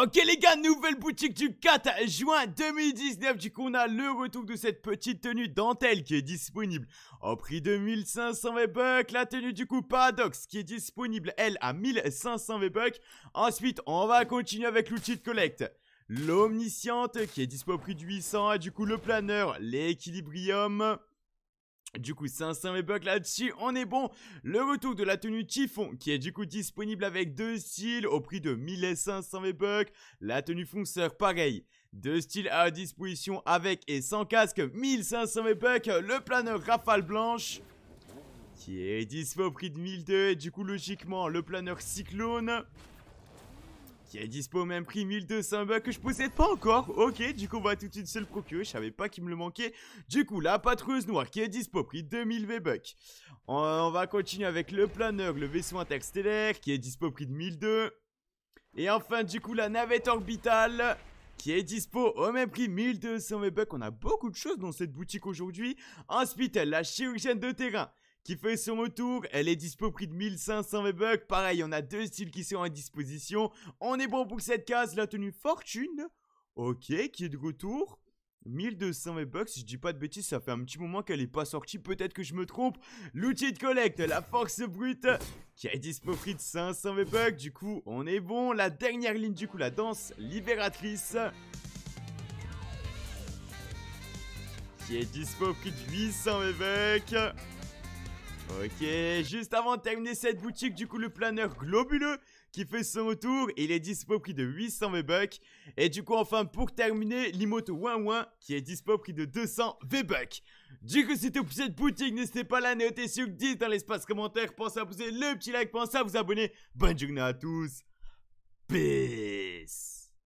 Ok les gars, nouvelle boutique du 4 juin 2019. Du coup, on a le retour de cette petite tenue dentelle qui est disponible au prix de 1500 V-Bucks. La tenue du coup Paradox qui est disponible, elle, à 1500 V-Bucks. Ensuite, on va continuer avec l'outil de collecte. L'omnisciente qui est disponible au prix de 800 et du coup le planeur, l'équilibrium, du coup, 500 V-Bucks là-dessus, on est bon. Le retour de la tenue Typhon, qui est du coup disponible avec deux styles au prix de 1500 V-Bucks. La tenue fonceur, pareil. Deux styles à disposition avec et sans casque, 1500 V-Bucks. Le planeur rafale blanche, qui est disponible au prix de 1200. Et du coup, logiquement, le planeur cyclone, qui est dispo au même prix 1200 bucks que je possède pas encore. Ok, du coup on va tout de suite se le procurer, je savais pas qu'il me le manquait. Du coup la patrouilleuse noire qui est dispo au prix 2000 V-Bucks. On, va continuer avec le planeur, le vaisseau interstellaire qui est dispo au prix de 1200. Et enfin du coup la navette orbitale qui est dispo au même prix 1200 V-Bucks. On a beaucoup de choses dans cette boutique aujourd'hui. Hospital, la chirurgienne de terrain qui fait son retour. Elle est dispo de 1500 V-Bucks. Pareil, on a deux styles qui sont à disposition. On est bon pour cette case. La tenue fortune. Ok, qui est de retour. 1200 V-Bucks, si je dis pas de bêtises, ça fait un petit moment qu'elle est pas sortie, peut-être que je me trompe. L'outil de collecte, la force brute, qui est dispo de 500 V-Bucks, du coup on est bon. La dernière ligne du coup, la danse libératrice, qui est dispo de 800 V-Bucks. Ok, juste avant de terminer cette boutique, du coup, le planeur globuleux qui fait son retour. Il est dispo au prix de 800 V-Bucks. Et du coup, enfin, pour terminer, l'imoto 1 qui est dispo au prix de 200 V-Bucks. Du coup, c'était pour cette boutique. N'hésitez pas à la noter sur dites dans l'espace commentaire. Pensez à poser le petit like, pensez à vous abonner. Bonne journée à tous. Peace.